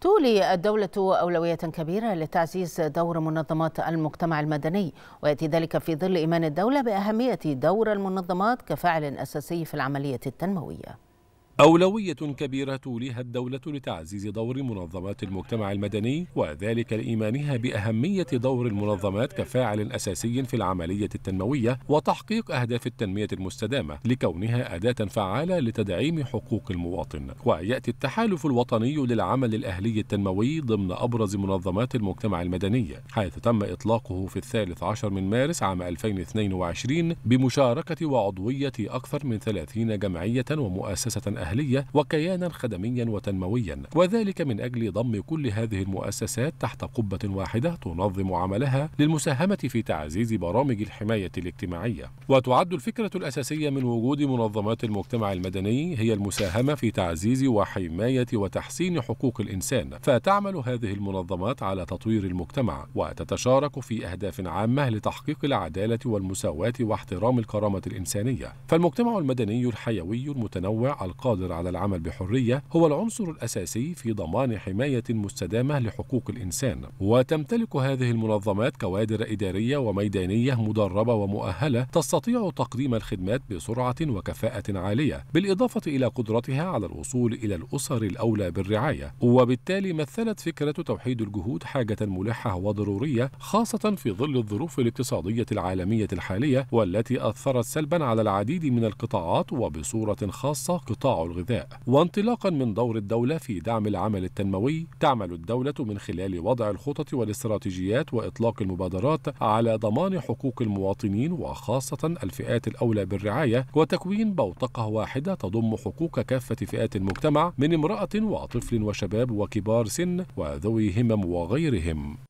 تولي الدولة أولوية كبيرة لتعزيز دور منظمات المجتمع المدني ويأتي ذلك في ظل إيمان الدولة بأهمية دور المنظمات كفاعل أساسي في العملية التنموية أولوية كبيرة لها الدولة لتعزيز دور منظمات المجتمع المدني وذلك لإيمانها بأهمية دور المنظمات كفاعل أساسي في العملية التنموية وتحقيق أهداف التنمية المستدامة لكونها أداة فعالة لتدعيم حقوق المواطن ويأتي التحالف الوطني للعمل الأهلي التنموي ضمن أبرز منظمات المجتمع المدني حيث تم إطلاقه في الثالث عشر من مارس عام 2022 بمشاركة وعضوية أكثر من 30 جمعية ومؤسسة أهلية أهلية وكيانا خدميا وتنمويا وذلك من أجل ضم كل هذه المؤسسات تحت قبة واحدة تنظم عملها للمساهمة في تعزيز برامج الحماية الاجتماعية وتعد الفكرة الأساسية من وجود منظمات المجتمع المدني هي المساهمة في تعزيز وحماية وتحسين حقوق الإنسان فتعمل هذه المنظمات على تطوير المجتمع وتتشارك في أهداف عامة لتحقيق العدالة والمساواة واحترام الكرامة الإنسانية فالمجتمع المدني الحيوي المتنوع القادم القادر على العمل بحرية هو العنصر الأساسي في ضمان حماية مستدامة لحقوق الإنسان وتمتلك هذه المنظمات كوادر إدارية وميدانية مدربة ومؤهلة تستطيع تقديم الخدمات بسرعة وكفاءة عالية بالإضافة إلى قدرتها على الوصول إلى الأسر الأولى بالرعاية وبالتالي مثلت فكرة توحيد الجهود حاجة ملحة وضرورية خاصة في ظل الظروف الاقتصادية العالمية الحالية والتي أثرت سلبا على العديد من القطاعات وبصورة خاصة قطاع الغذاء وانطلاقا من دور الدولة في دعم العمل التنموي تعمل الدولة من خلال وضع الخطط والاستراتيجيات وإطلاق المبادرات على ضمان حقوق المواطنين وخاصة الفئات الأولى بالرعاية وتكوين بوتقة واحدة تضم حقوق كافة فئات المجتمع من امرأة وطفل وشباب وكبار سن وذوي همم وغيرهم